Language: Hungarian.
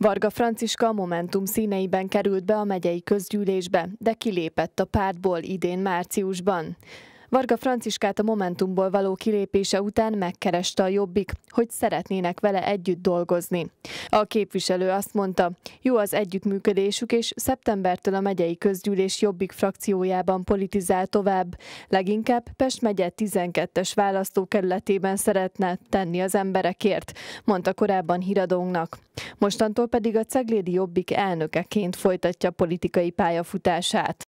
Varga Franciska a Momentum színeiben került be a megyei közgyűlésbe, de kilépett a pártból idén márciusban. Varga Franciskát a Momentumból való kilépése után megkereste a Jobbik, hogy szeretnének vele együtt dolgozni. A képviselő azt mondta, jó az együttműködésük, és szeptembertől a megyei közgyűlés Jobbik frakciójában politizál tovább. Leginkább Pest megye 12-es választókerületében szeretne tenni az emberekért, mondta korábban híradónknak. Mostantól pedig a Ceglédi Jobbik elnökeként folytatja politikai pályafutását.